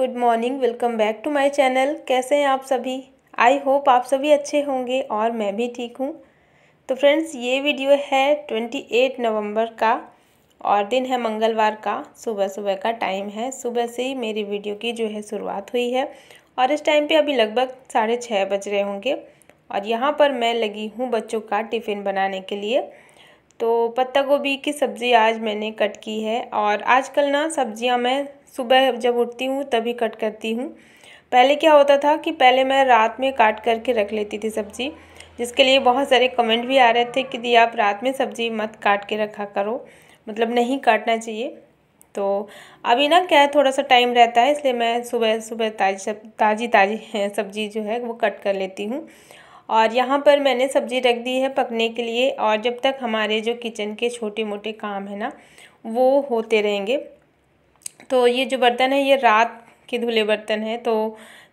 good morning welcome back to my channel कैसे हैं आप सभी आई होप आप सभी अच्छे होंगे और मैं भी ठीक हूँ तो फ्रेंड्स ये वीडियो है ट्वेंटी एट नवम्बर का और दिन है मंगलवार का सुबह सुबह का टाइम है सुबह से ही मेरी वीडियो की जो है शुरुआत हुई है और इस टाइम पे अभी लगभग साढ़े छः बज रहे होंगे और यहाँ पर मैं लगी हूँ बच्चों का टिफ़िन बनाने के लिए तो पत्ता गोभी की सब्ज़ी आज मैंने कट की है और आजकल ना सब्ज़ियाँ मैं सुबह जब उठती हूँ तभी कट करती हूँ पहले क्या होता था कि पहले मैं रात में काट करके रख लेती थी सब्ज़ी जिसके लिए बहुत सारे कमेंट भी आ रहे थे कि दी आप रात में सब्ज़ी मत काट के रखा करो मतलब नहीं काटना चाहिए तो अभी ना क्या है थोड़ा सा टाइम रहता है इसलिए मैं सुबह सुबह ताज़ी सब ताज़ी ताज़ी सब्ज़ी जो है वो कट कर लेती हूँ और यहाँ पर मैंने सब्ज़ी रख दी है पकने के लिए और जब तक हमारे जो किचन के छोटे मोटे काम है ना वो होते रहेंगे तो ये जो बर्तन है ये रात के धुले बर्तन है तो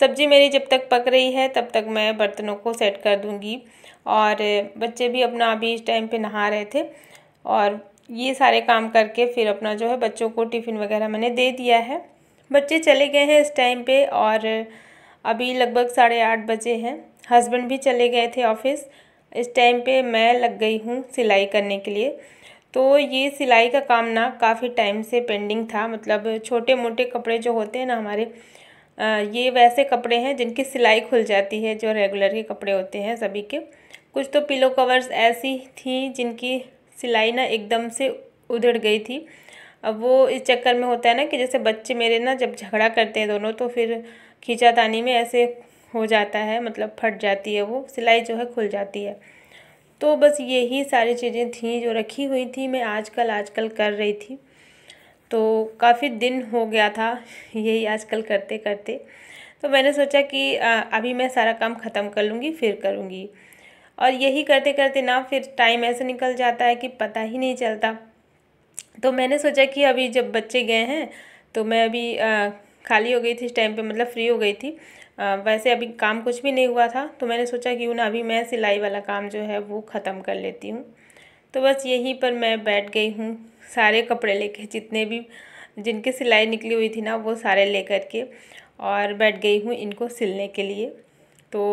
सब्ज़ी मेरी जब तक पक रही है तब तक मैं बर्तनों को सेट कर दूँगी और बच्चे भी अपना अभी इस टाइम पे नहा रहे थे और ये सारे काम करके फिर अपना जो है बच्चों को टिफ़िन वगैरह मैंने दे दिया है बच्चे चले गए हैं इस टाइम पे और अभी लगभग साढ़े आठ बजे हैं हस्बैंड भी चले गए थे ऑफिस इस टाइम पे मैं लग गई हूँ सिलाई करने के लिए तो ये सिलाई का काम ना काफ़ी टाइम से पेंडिंग था मतलब छोटे मोटे कपड़े जो होते हैं ना हमारे ये वैसे कपड़े हैं जिनकी सिलाई खुल जाती है जो रेगुलर के कपड़े होते हैं सभी के कुछ तो पिलो कवर्स ऐसी थी जिनकी सिलाई ना एकदम से उधड़ गई थी अब वो इस चक्कर में होता है ना कि जैसे बच्चे मेरे ना जब झगड़ा करते हैं दोनों तो फिर तानी में ऐसे हो जाता है मतलब फट जाती है वो सिलाई जो है खुल जाती है तो बस यही सारी चीज़ें थी जो रखी हुई थी मैं आजकल आजकल कर रही थी तो काफ़ी दिन हो गया था यही आजकल करते करते तो मैंने सोचा कि अभी मैं सारा काम ख़त्म कर लूँगी फिर करूँगी और यही करते करते ना फिर टाइम ऐसे निकल जाता है कि पता ही नहीं चलता तो मैंने सोचा कि अभी जब बच्चे गए हैं तो मैं अभी खाली हो गई थी इस टाइम पे मतलब फ्री हो गई थी वैसे अभी काम कुछ भी नहीं हुआ था तो मैंने सोचा कि ना अभी मैं सिलाई वाला काम जो है वो ख़त्म कर लेती हूँ तो बस यहीं पर मैं बैठ गई हूँ सारे कपड़े लेके जितने भी जिनकी सिलाई निकली हुई थी ना वो सारे लेकर के और बैठ गई हूँ इनको सिलने के लिए तो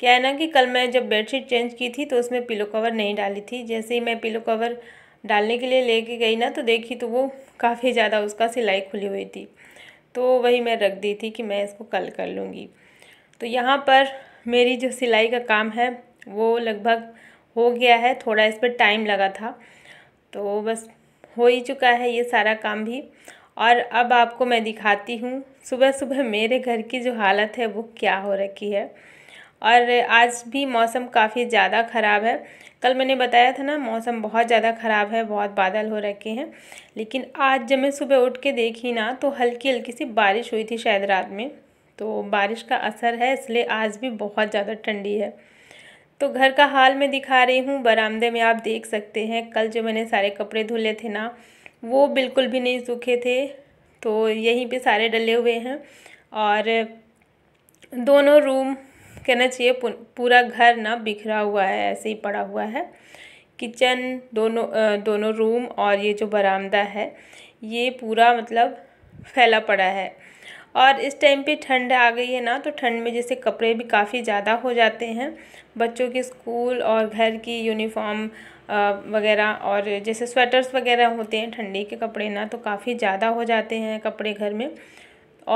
क्या है ना कि कल मैं जब बेडशीट चेंज की थी तो उसमें पिलो कवर नहीं डाली थी जैसे ही मैं पिलो कवर डालने के लिए लेके गई ना तो देखी तो वो काफ़ी ज़्यादा उसका सिलाई खुली हुई थी तो वही मैं रख दी थी कि मैं इसको कल कर लूँगी तो यहाँ पर मेरी जो सिलाई का काम है वो लगभग हो गया है थोड़ा इस पर टाइम लगा था तो बस हो ही चुका है ये सारा काम भी और अब आपको मैं दिखाती हूँ सुबह सुबह मेरे घर की जो हालत है वो क्या हो रखी है और आज भी मौसम काफ़ी ज़्यादा ख़राब है कल मैंने बताया था ना मौसम बहुत ज़्यादा ख़राब है बहुत बादल हो रखे हैं लेकिन आज जब मैं सुबह उठ के देखी ना तो हल्की हल्की सी बारिश हुई थी शायद रात में तो बारिश का असर है इसलिए आज भी बहुत ज़्यादा ठंडी है तो घर का हाल मैं दिखा रही हूँ बरामदे में आप देख सकते हैं कल जो मैंने सारे कपड़े धुले थे ना वो बिल्कुल भी नहीं सूखे थे तो यहीं पे सारे डले हुए हैं और दोनों रूम कहना चाहिए पूरा घर ना बिखरा हुआ है ऐसे ही पड़ा हुआ है किचन दोनों दोनों रूम और ये जो बरामदा है ये पूरा मतलब फैला पड़ा है और इस टाइम पे ठंड आ गई है ना तो ठंड में जैसे कपड़े भी काफ़ी ज़्यादा हो जाते हैं बच्चों के स्कूल और घर की यूनिफॉर्म वगैरह और जैसे स्वेटर्स वगैरह होते हैं ठंडी के कपड़े ना तो काफ़ी ज़्यादा हो जाते हैं कपड़े घर में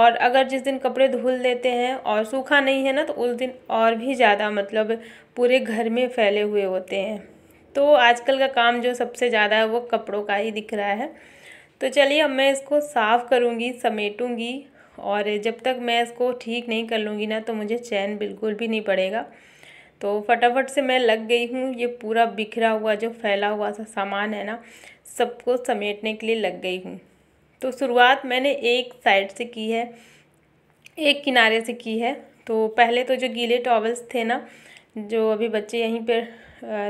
और अगर जिस दिन कपड़े धुल देते हैं और सूखा नहीं है ना तो उस दिन और भी ज़्यादा मतलब पूरे घर में फैले हुए होते हैं तो आजकल का काम जो सबसे ज़्यादा है वो कपड़ों का ही दिख रहा है तो चलिए अब मैं इसको साफ़ करूँगी समेटूँगी और जब तक मैं इसको ठीक नहीं कर लूँगी ना तो मुझे चैन बिल्कुल भी नहीं पड़ेगा तो फटाफट से मैं लग गई हूँ ये पूरा बिखरा हुआ जो फैला हुआ सा सामान है ना सबको समेटने के लिए लग गई हूँ तो शुरुआत मैंने एक साइड से की है एक किनारे से की है तो पहले तो जो गीले टॉवल्स थे ना जो अभी बच्चे यहीं पर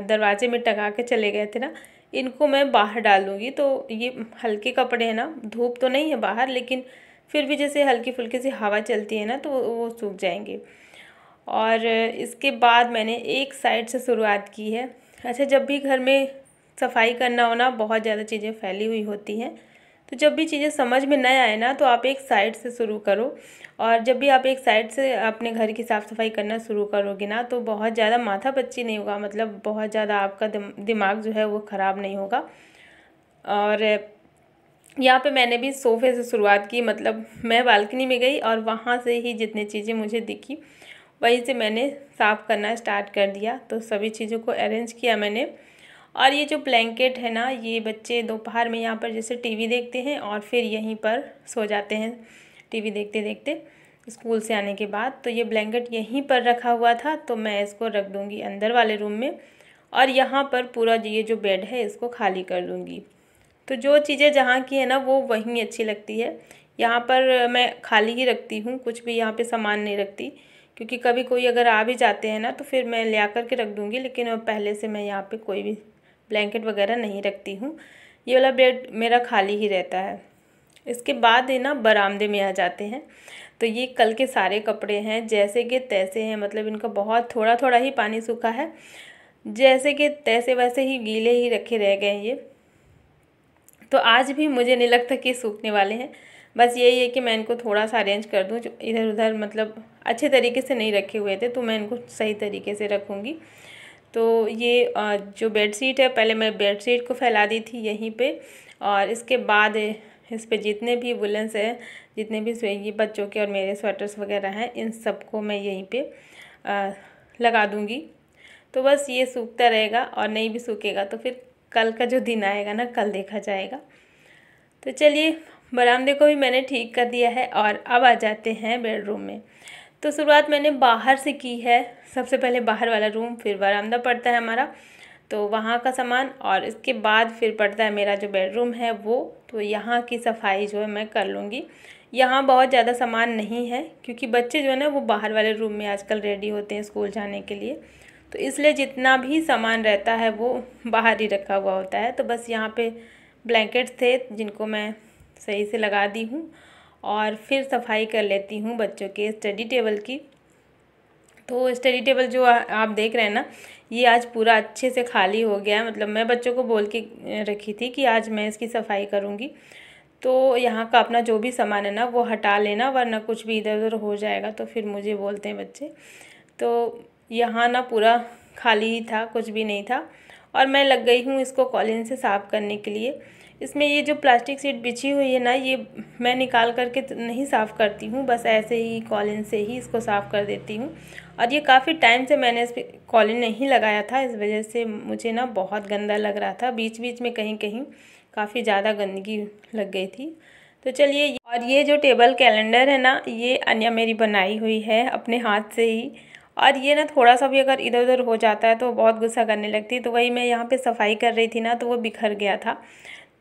दरवाजे में टगा के चले गए थे ना इनको मैं बाहर डाल दूँगी तो ये हल्के कपड़े हैं ना धूप तो नहीं है बाहर लेकिन फिर भी जैसे हल्की फुल्की सी हवा चलती है ना तो वो सूख जाएंगे और इसके बाद मैंने एक साइड से शुरुआत की है अच्छा जब भी घर में सफाई करना हो ना बहुत ज़्यादा चीज़ें फैली हुई होती हैं तो जब भी चीज़ें समझ में ना आए ना तो आप एक साइड से शुरू करो और जब भी आप एक साइड से अपने घर की साफ़ सफाई करना शुरू करोगे ना तो बहुत ज़्यादा माथा पच्ची नहीं होगा मतलब बहुत ज़्यादा आपका दिमाग जो है वो ख़राब नहीं होगा और यहाँ पे मैंने भी सोफ़े से शुरुआत की मतलब मैं बालकनी में गई और वहाँ से ही जितनी चीज़ें मुझे दिखी वहीं से मैंने साफ़ करना स्टार्ट कर दिया तो सभी चीज़ों को अरेंज किया मैंने और ये जो ब्लैंकेट है ना ये बच्चे दोपहर में यहाँ पर जैसे टीवी देखते हैं और फिर यहीं पर सो जाते हैं टीवी देखते देखते स्कूल से आने के बाद तो ये ब्लैंकेट यहीं पर रखा हुआ था तो मैं इसको रख दूँगी अंदर वाले रूम में और यहाँ पर पूरा ये जो बेड है इसको खाली कर दूँगी तो जो चीज़ें जहाँ की है ना वो वहीं अच्छी लगती है यहाँ पर मैं खाली ही रखती हूँ कुछ भी यहाँ पे सामान नहीं रखती क्योंकि कभी कोई अगर आ भी जाते हैं ना तो फिर मैं ले आकर के रख दूँगी लेकिन पहले से मैं यहाँ पर कोई भी ब्लैंकेट वगैरह नहीं रखती हूँ ये वाला बेड मेरा खाली ही रहता है इसके बाद ही ना बरामदे में आ जाते हैं तो ये कल के सारे कपड़े हैं जैसे कि तैसे हैं मतलब इनका बहुत थोड़ा थोड़ा ही पानी सूखा है जैसे कि तैसे वैसे ही गीले ही रखे रह गए हैं ये तो आज भी मुझे नहीं लगता कि सूखने वाले हैं बस यही है कि मैं इनको थोड़ा सा अरेंज कर दूँ जो इधर उधर मतलब अच्छे तरीके से नहीं रखे हुए थे तो मैं इनको सही तरीके से रखूँगी तो ये जो बेडशीट है पहले मैं बेडशीट को फैला दी थी यहीं पे और इसके बाद इस पे जितने भी वुलन्स हैं जितने भी स्वेगी बच्चों के और मेरे स्वेटर्स वगैरह हैं इन सबको मैं यहीं पे आ, लगा दूँगी तो बस ये सूखता रहेगा और नहीं भी सूखेगा तो फिर कल का जो दिन आएगा ना कल देखा जाएगा तो चलिए बरामदे को भी मैंने ठीक कर दिया है और अब आ जाते हैं बेडरूम में तो शुरुआत मैंने बाहर से की है सबसे पहले बाहर वाला रूम फिर बरामदा पड़ता है हमारा तो वहाँ का सामान और इसके बाद फिर पड़ता है मेरा जो बेडरूम है वो तो यहाँ की सफाई जो है मैं कर लूँगी यहाँ बहुत ज़्यादा सामान नहीं है क्योंकि बच्चे जो है ना वो बाहर वाले रूम में आजकल रेडी होते हैं स्कूल जाने के लिए तो इसलिए जितना भी सामान रहता है वो बाहर ही रखा हुआ होता है तो बस यहाँ पे ब्लैंकेट्स थे जिनको मैं सही से लगा दी हूँ और फिर सफाई कर लेती हूँ बच्चों के स्टडी टेबल की तो स्टडी टेबल जो आप देख रहे हैं ना ये आज पूरा अच्छे से खाली हो गया है मतलब मैं बच्चों को बोल के रखी थी कि आज मैं इसकी सफाई करूँगी तो यहाँ का अपना जो भी सामान है ना वो हटा लेना वरना कुछ भी इधर उधर हो जाएगा तो फिर मुझे बोलते हैं बच्चे तो यहाँ ना पूरा खाली ही था कुछ भी नहीं था और मैं लग गई हूँ इसको कॉलिन से साफ़ करने के लिए इसमें ये जो प्लास्टिक सीट बिछी हुई है ना ये मैं निकाल करके तो नहीं साफ़ करती हूँ बस ऐसे ही कॉलिन से ही इसको साफ़ कर देती हूँ और ये काफ़ी टाइम से मैंने इस पर कॉलिन नहीं लगाया था इस वजह से मुझे ना बहुत गंदा लग रहा था बीच बीच में कहीं कहीं काफ़ी ज़्यादा गंदगी लग गई थी तो चलिए और ये जो टेबल कैलेंडर है ना ये अन्य मेरी बनाई हुई है अपने हाथ से ही और ये ना थोड़ा सा भी अगर इधर उधर हो जाता है तो बहुत गुस्सा करने लगती है तो वही मैं यहाँ पे सफाई कर रही थी ना तो वो बिखर गया था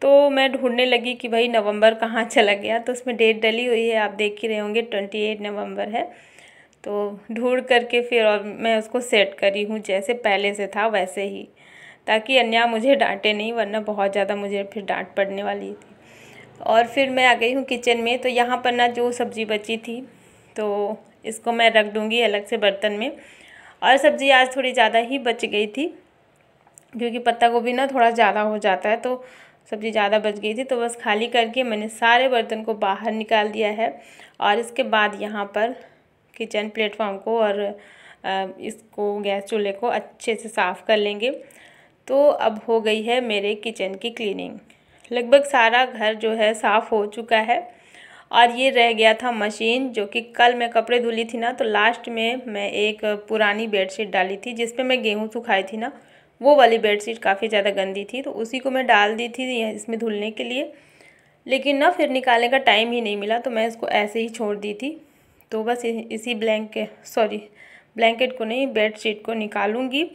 तो मैं ढूंढने लगी कि भाई नवंबर कहाँ चला गया तो उसमें डेट डली हुई है आप देख ही रहे होंगे ट्वेंटी एट नवम्बर है तो ढूंढ करके फिर और मैं उसको सेट करी हूँ जैसे पहले से था वैसे ही ताकि अन्या मुझे डांटे नहीं वरना बहुत ज़्यादा मुझे फिर डांट पड़ने वाली थी और फिर मैं आ गई हूँ किचन में तो यहाँ पर ना जो सब्ज़ी बची थी तो इसको मैं रख दूँगी अलग से बर्तन में और सब्ज़ी आज थोड़ी ज़्यादा ही बच गई थी क्योंकि पत्ता गोभी ना थोड़ा ज़्यादा हो जाता है तो सब्ज़ी ज़्यादा बच गई थी तो बस खाली करके मैंने सारे बर्तन को बाहर निकाल दिया है और इसके बाद यहाँ पर किचन प्लेटफॉर्म को और इसको गैस चूल्हे को अच्छे से साफ़ कर लेंगे तो अब हो गई है मेरे किचन की क्लीनिंग लगभग सारा घर जो है साफ़ हो चुका है और ये रह गया था मशीन जो कि कल मैं कपड़े धुली थी ना तो लास्ट में मैं एक पुरानी बेडशीट डाली थी जिसपे मैं गेहूँ सुखाई थी ना वो वाली बेडशीट काफ़ी ज़्यादा गंदी थी तो उसी को मैं डाल दी थी इसमें धुलने के लिए लेकिन ना फिर निकालने का टाइम ही नहीं मिला तो मैं इसको ऐसे ही छोड़ दी थी तो बस इसी ब्लैंक सॉरी ब्लैंकेट को नहीं बेडशीट को निकालूंगी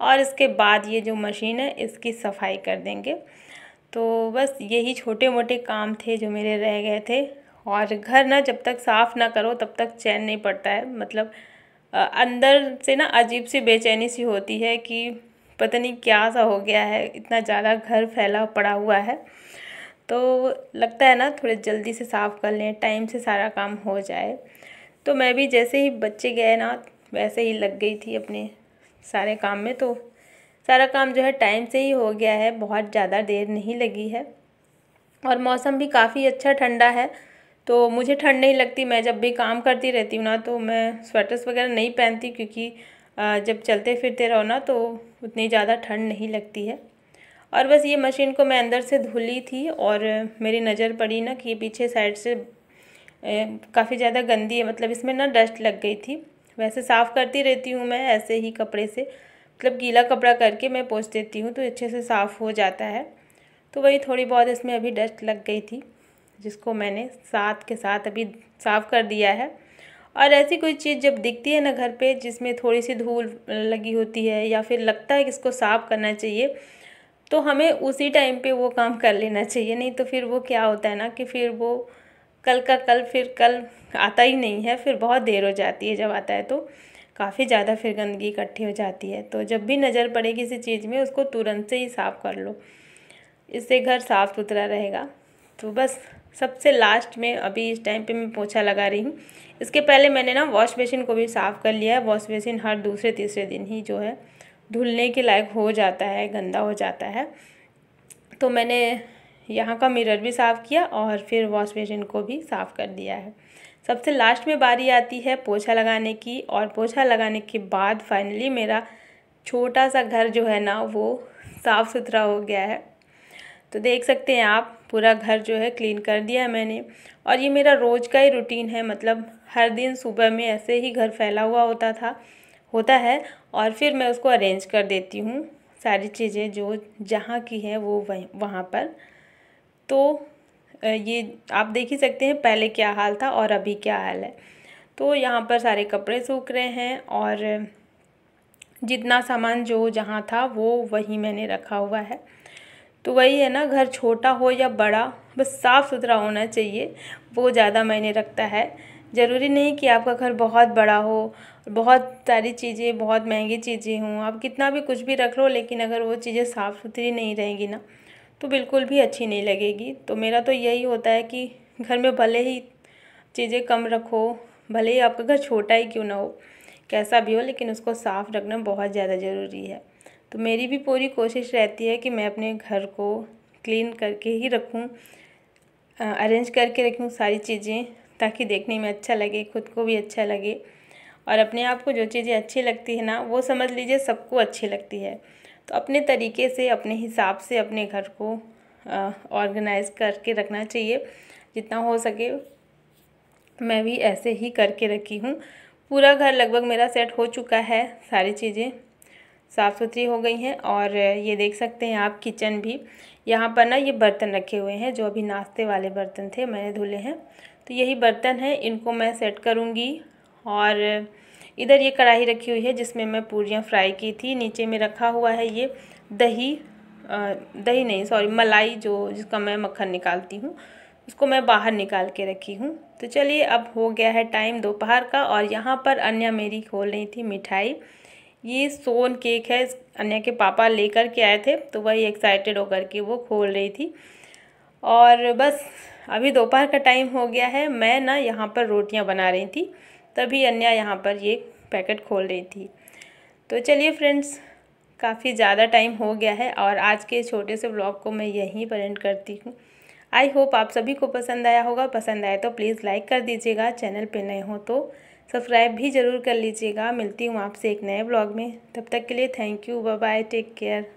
और इसके बाद ये जो मशीन है इसकी सफाई कर देंगे तो बस यही छोटे मोटे काम थे जो मेरे रह गए थे और घर ना जब तक साफ़ ना करो तब तक चैन नहीं पड़ता है मतलब अंदर से ना अजीब सी बेचैनी सी होती है कि पता नहीं क्या सा हो गया है इतना ज़्यादा घर फैला पड़ा हुआ है तो लगता है ना थोड़े जल्दी से साफ़ कर लें टाइम से सारा काम हो जाए तो मैं भी जैसे ही बच्चे गए ना वैसे ही लग गई थी अपने सारे काम में तो सारा काम जो है टाइम से ही हो गया है बहुत ज़्यादा देर नहीं लगी है और मौसम भी काफ़ी अच्छा ठंडा है तो मुझे ठंड नहीं लगती मैं जब भी काम करती रहती हूँ ना तो मैं स्वेटर्स वगैरह नहीं पहनती क्योंकि जब चलते फिरते रहो ना तो उतनी ज़्यादा ठंड नहीं लगती है और बस ये मशीन को मैं अंदर से धुली थी और मेरी नज़र पड़ी ना कि पीछे साइड से काफ़ी ज़्यादा गंदी है मतलब इसमें ना डस्ट लग गई थी वैसे साफ़ करती रहती हूँ मैं ऐसे ही कपड़े से मतलब गीला कपड़ा करके मैं पोच देती हूँ तो अच्छे से साफ़ हो जाता है तो वही थोड़ी बहुत इसमें अभी डस्ट लग गई थी जिसको मैंने साथ के साथ अभी साफ़ कर दिया है और ऐसी कोई चीज़ जब दिखती है ना घर पे जिसमें थोड़ी सी धूल लगी होती है या फिर लगता है कि इसको साफ़ करना चाहिए तो हमें उसी टाइम पे वो काम कर लेना चाहिए नहीं तो फिर वो क्या होता है ना कि फिर वो कल का कल फिर कल आता ही नहीं है फिर बहुत देर हो जाती है जब आता है तो काफ़ी ज़्यादा फिर गंदगी इकट्ठी हो जाती है तो जब भी नज़र पड़े किसी चीज़ में उसको तुरंत से ही साफ़ कर लो इससे घर साफ़ सुथरा रहेगा तो बस सबसे लास्ट में अभी इस टाइम पे मैं पोछा लगा रही हूँ इसके पहले मैंने ना वॉश बेसिन को भी साफ़ कर लिया है वॉश बेसिन हर दूसरे तीसरे दिन ही जो है धुलने के लायक हो जाता है गंदा हो जाता है तो मैंने यहाँ का मिरर भी साफ़ किया और फिर वॉश बेसिन को भी साफ़ कर दिया है सबसे लास्ट में बारी आती है पोछा लगाने की और पोछा लगाने के बाद फाइनली मेरा छोटा सा घर जो है ना वो साफ़ सुथरा हो गया है तो देख सकते हैं आप पूरा घर जो है क्लीन कर दिया है मैंने और ये मेरा रोज़ का ही रूटीन है मतलब हर दिन सुबह में ऐसे ही घर फैला हुआ होता था होता है और फिर मैं उसको अरेंज कर देती हूँ सारी चीज़ें जो जहाँ की हैं वो वहीं वहाँ पर तो ये आप देख ही सकते हैं पहले क्या हाल था और अभी क्या हाल है तो यहाँ पर सारे कपड़े सूख रहे हैं और जितना सामान जो जहाँ था वो वहीं मैंने रखा हुआ है तो वही है ना घर छोटा हो या बड़ा बस साफ़ सुथरा होना चाहिए वो ज़्यादा मायने रखता है ज़रूरी नहीं कि आपका घर बहुत बड़ा हो बहुत सारी चीज़ें बहुत महंगी चीज़ें हों आप कितना भी कुछ भी रख लो लेकिन अगर वो चीज़ें साफ़ सुथरी नहीं रहेंगी ना तो बिल्कुल भी अच्छी नहीं लगेगी तो मेरा तो यही होता है कि घर में भले ही चीज़ें कम रखो भले ही आपका घर छोटा ही क्यों ना हो कैसा भी हो लेकिन उसको साफ़ रखना बहुत ज़्यादा ज़रूरी है तो मेरी भी पूरी कोशिश रहती है कि मैं अपने घर को क्लीन करके ही रखूँ अरेंज करके रखूँ सारी चीज़ें ताकि देखने में अच्छा लगे खुद को भी अच्छा लगे और अपने आप को जो चीज़ें अच्छी लगती है ना वो समझ लीजिए सबको अच्छी लगती है तो अपने तरीके से अपने हिसाब से अपने घर को ऑर्गेनाइज करके रखना चाहिए जितना हो सके मैं भी ऐसे ही करके रखी हूँ पूरा घर लगभग मेरा सेट हो चुका है सारी चीज़ें साफ़ सुथरी हो गई हैं और ये देख सकते हैं आप किचन भी यहाँ पर ना ये बर्तन रखे हुए हैं जो अभी नाश्ते वाले बर्तन थे मैंने धुले हैं तो यही बर्तन हैं इनको मैं सेट करूँगी और इधर ये कढ़ाई रखी हुई है जिसमें मैं पूरियाँ फ्राई की थी नीचे में रखा हुआ है ये दही आ, दही नहीं सॉरी मलाई जो जिसका मैं मक्खन निकालती हूँ उसको मैं बाहर निकाल के रखी हूँ तो चलिए अब हो गया है टाइम दोपहर का और यहाँ पर अन्य मेरी खोल रही थी मिठाई ये सोन केक है अन्या के पापा लेकर के आए थे तो वही एक्साइटेड होकर के वो खोल रही थी और बस अभी दोपहर का टाइम हो गया है मैं ना यहाँ पर रोटियाँ बना रही थी तभी अन्या यहाँ पर ये पैकेट खोल रही थी तो चलिए फ्रेंड्स काफ़ी ज़्यादा टाइम हो गया है और आज के छोटे से ब्लॉग को मैं यहीं पर एंड करती हूँ आई होप आप सभी को पसंद आया होगा पसंद आया तो प्लीज़ लाइक कर दीजिएगा चैनल पे नए हो तो सब्सक्राइब भी ज़रूर कर लीजिएगा मिलती हूँ आपसे एक नए ब्लॉग में तब तक के लिए thank you bye take care